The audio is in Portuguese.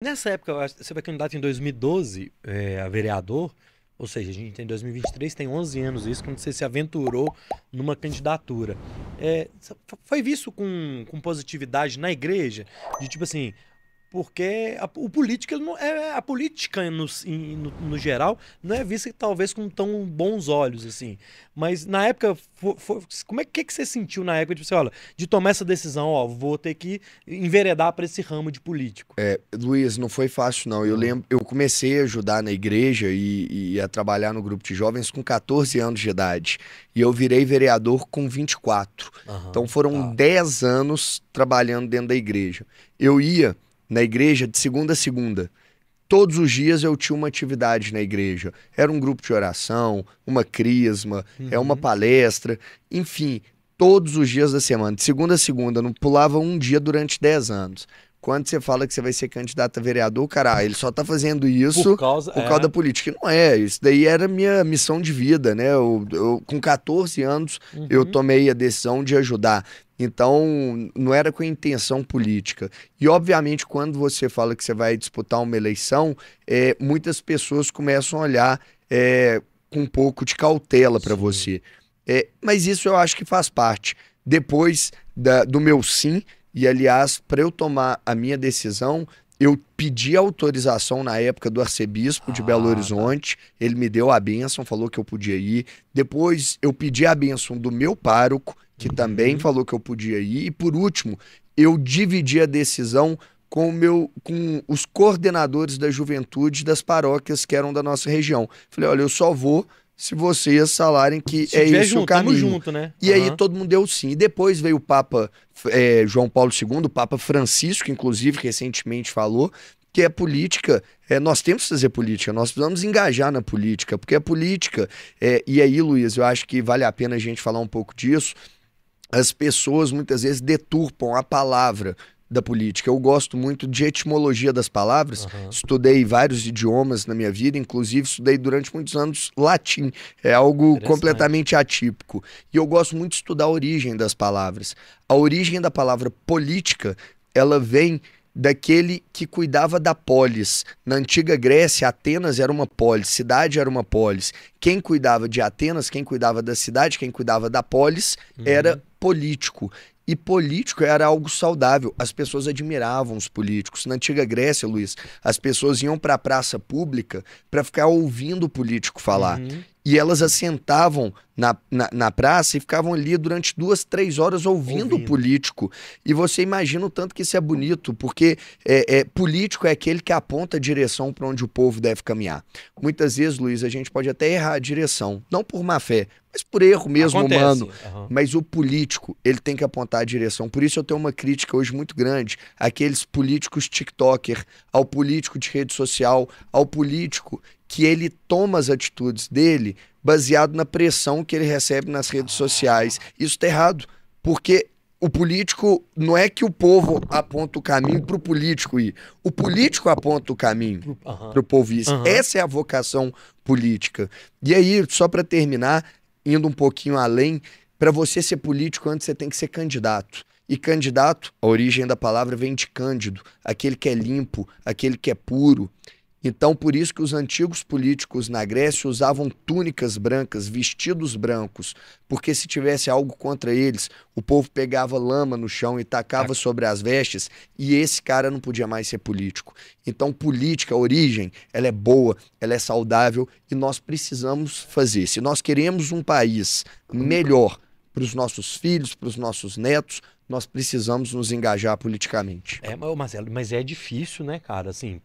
Nessa época, você vai candidato em 2012 é, a vereador, ou seja, a gente tem 2023, tem 11 anos isso, quando você se aventurou numa candidatura. É, foi visto com, com positividade na igreja? De tipo assim, porque a, o político ele não é a política no, no, no, geral não é vista talvez com tão bons olhos assim mas na época foi, como é que, é que você sentiu na época de você olha de tomar essa decisão ó vou ter que enveredar para esse ramo de político é Luiz não foi fácil não eu lembro eu comecei a ajudar na igreja e, e a trabalhar no grupo de jovens com 14 anos de idade e eu virei vereador com 24 uhum, então foram tá. 10 anos trabalhando dentro da igreja eu ia na igreja de segunda a segunda. Todos os dias eu tinha uma atividade na igreja. Era um grupo de oração, uma crisma, uhum. é uma uhum. palestra, enfim, todos os dias da semana, de segunda a segunda, não pulava um dia durante 10 anos quando você fala que você vai ser candidato a vereador, cara, ele só tá fazendo isso por causa, por causa é. da política. Não é, isso daí era minha missão de vida, né? Eu, eu com 14 anos, uhum. eu tomei a decisão de ajudar. Então, não era com intenção política. E, obviamente, quando você fala que você vai disputar uma eleição, é, muitas pessoas começam a olhar é, com um pouco de cautela para você. É, mas isso eu acho que faz parte. Depois da, do meu sim, e aliás, para eu tomar a minha decisão, eu pedi autorização na época do arcebispo de Belo ah, tá. Horizonte, tá. ele me deu a bênção, falou que eu podia ir. Depois eu pedi a bênção do meu pároco, que uhum. também falou que eu podia ir. E por último, eu dividi a decisão com, meu, com os coordenadores da juventude das paróquias que eram da nossa região. Falei, olha, eu só vou se vocês falarem que se é isso junto, o caminho. junto, né? E uhum. aí todo mundo deu sim. E depois veio o Papa é, João Paulo II, o Papa Francisco, inclusive, recentemente falou que a é política, é, nós temos que fazer política, nós precisamos engajar na política, porque a política, é, e aí, Luiz, eu acho que vale a pena a gente falar um pouco disso. As pessoas muitas vezes deturpam a palavra da política. Eu gosto muito de etimologia das palavras. Uhum. Estudei vários idiomas na minha vida, inclusive estudei durante muitos anos latim. É algo completamente atípico. E eu gosto muito de estudar a origem das palavras. A origem da palavra política, ela vem daquele que cuidava da polis. Na antiga Grécia, Atenas era uma polis, cidade era uma polis. Quem cuidava de Atenas, quem cuidava da cidade, quem cuidava da polis, uhum. era político. E político era algo saudável. As pessoas admiravam os políticos. Na antiga Grécia, Luiz, as pessoas iam para a praça pública para ficar ouvindo o político falar. Uhum. E elas assentavam na, na, na, praça e ficavam ali durante duas, três horas ouvindo, ouvindo, o político. E você imagina o tanto que isso é bonito, porque é, é político é aquele que aponta a direção para onde o povo deve caminhar. Muitas vezes, Luiz, a gente pode até errar a direção. Não por má fé, mas por erro mesmo Acontece. humano. Uhum. Mas o político, ele tem que apontar a direção. Por isso eu tenho uma crítica hoje muito grande àqueles políticos TikToker, ao político de rede social, ao político que ele toma as atitudes dele baseado na pressão que ele recebe nas redes ah. sociais. Isso está errado, porque o político não é que o povo aponta o caminho para o político ir. O político aponta o caminho para o povo ir. Uhum. Essa é a vocação política. E aí, só para terminar, indo um pouquinho além, para você ser político, antes você tem que ser candidato. E candidato, a origem da palavra vem de cândido, aquele que é limpo, aquele que é puro. Então, por isso que os antigos políticos na Grécia usavam túnicas brancas, vestidos brancos, porque se tivesse algo contra eles, o povo pegava lama no chão e tacava é. sobre as vestes, e esse cara não podia mais ser político. Então, política, a origem, ela é boa, ela é saudável e nós precisamos fazer. Se nós queremos um país melhor para os nossos filhos, para os nossos netos, nós precisamos nos engajar politicamente. É, mas é difícil, né, cara? Assim.